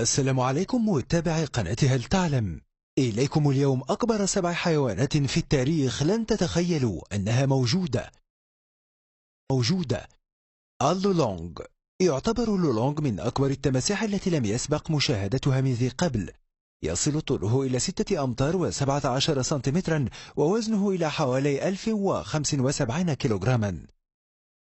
السلام عليكم متابعي قناة هل تعلم إليكم اليوم أكبر سبع حيوانات في التاريخ لن تتخيلوا أنها موجودة موجودة اللولونغ يعتبر اللولونغ من أكبر التماسيح التي لم يسبق مشاهدتها من ذي قبل يصل طوله إلى 6 أمتار و17 سنتيمترا ووزنه إلى حوالي 1075 كيلوغراما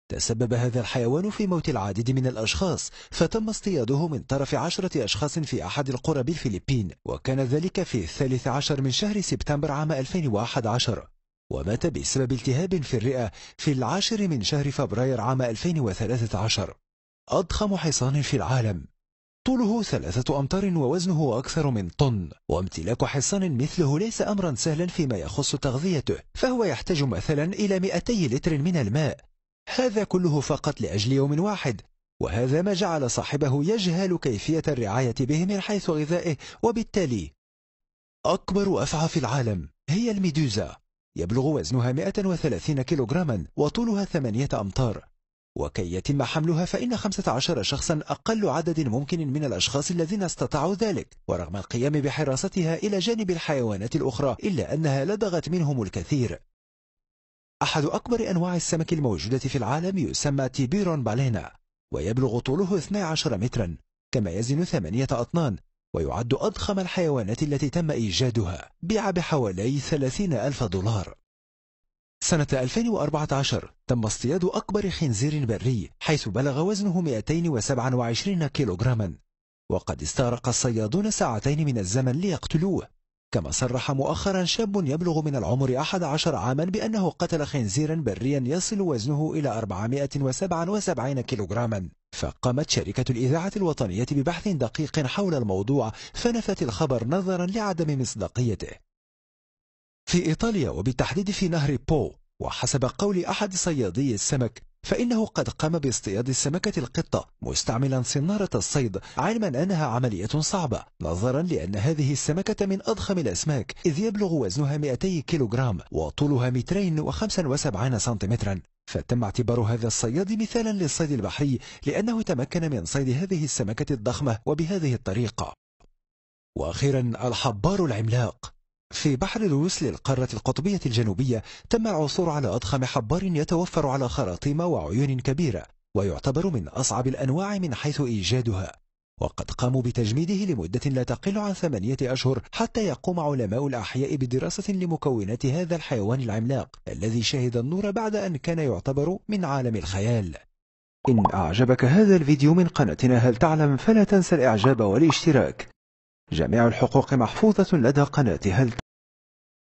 تسبب هذا الحيوان في موت العديد من الأشخاص فتم اصطياده من طرف عشرة أشخاص في أحد القرى بالفلبين وكان ذلك في الثالث عشر من شهر سبتمبر عام 2011 ومات بسبب التهاب في الرئة في العاشر من شهر فبراير عام 2013 أضخم حصان في العالم طوله ثلاثة أمتار ووزنه أكثر من طن وامتلاك حصان مثله ليس أمرا سهلا فيما يخص تغذيته فهو يحتاج مثلا إلى 200 لتر من الماء هذا كله فقط لأجل يوم واحد وهذا ما جعل صاحبه يجهل كيفية الرعاية به من حيث غذائه وبالتالي أكبر أفعى في العالم هي الميدوزا يبلغ وزنها 130 كيلوغراما وطولها 8 أمتار وكي يتم حملها فإن 15 شخصا أقل عدد ممكن من الأشخاص الذين استطاعوا ذلك ورغم القيام بحراستها إلى جانب الحيوانات الأخرى إلا أنها لدغت منهم الكثير أحد أكبر أنواع السمك الموجودة في العالم يسمى تيبيرون بالينا ويبلغ طوله 12 مترا كما يزن ثمانية أطنان ويعد أضخم الحيوانات التي تم إيجادها بيع بحوالي 30 ألف دولار سنة 2014 تم اصطياد أكبر خنزير بري حيث بلغ وزنه 227 كيلوغراما وقد استغرق الصيادون ساعتين من الزمن ليقتلوه كما صرح مؤخرا شاب يبلغ من العمر 11 عاما بأنه قتل خنزيرا بريا يصل وزنه إلى 477 كيلوغراما فقامت شركة الإذاعة الوطنية ببحث دقيق حول الموضوع فنفت الخبر نظرا لعدم مصداقيته في إيطاليا وبالتحديد في نهر بو وحسب قول أحد صيادي السمك فإنه قد قام باصطياد السمكة القطة مستعملا صنارة الصيد علما أنها عملية صعبة نظرا لأن هذه السمكة من أضخم الأسماك إذ يبلغ وزنها 200 كيلوغرام وطولها مترين وخمسا وسبعين سنتيمترا فتم اعتبار هذا الصياد مثالا للصيد البحري لأنه تمكن من صيد هذه السمكة الضخمة وبهذه الطريقة وأخيرا الحبار العملاق في بحر الروس للقارة القطبية الجنوبية تم عثور على أضخم حبار يتوفر على خراطيم وعيون كبيرة ويعتبر من أصعب الأنواع من حيث إيجادها وقد قاموا بتجميده لمدة لا تقل عن ثمانية أشهر حتى يقوم علماء الأحياء بدراسة لمكونات هذا الحيوان العملاق الذي شهد النور بعد أن كان يعتبر من عالم الخيال إن أعجبك هذا الفيديو من قناتنا هل تعلم فلا تنسى الإعجاب والاشتراك جميع الحقوق محفوظة لدى قناة هل